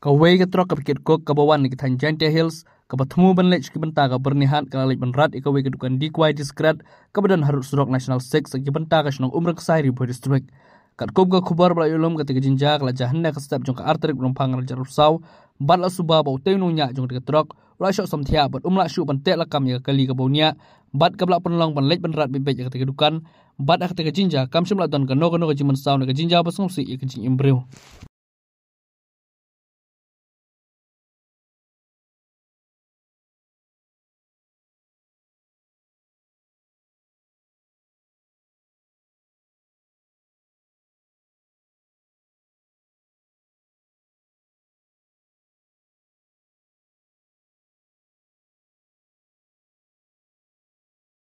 ka wei ka tro ka pikit ko ka bawan hills ka batmu ban lech ki benta ka bernihat ka lech ban rat ka wei dukan di diskret diskrat ka badan harut surok national 6 ki benta ka shnong umrak sairi bo district kat kop ka khubar bla yolom ka tiga jinja ka lajah jahanna ka step jong ka arterik rom phangar jarub saw bat la suba bau te nu nya jong ka trok la shok som thia bat umla shu ban te la kam ya kali ka bonya bat ka bla penolong ban lech ban rat bibek ka tiga dukan bat ka tiga jinja kam shum la don ka no ka no ka jiman ka jinja basung si ka jing imbreu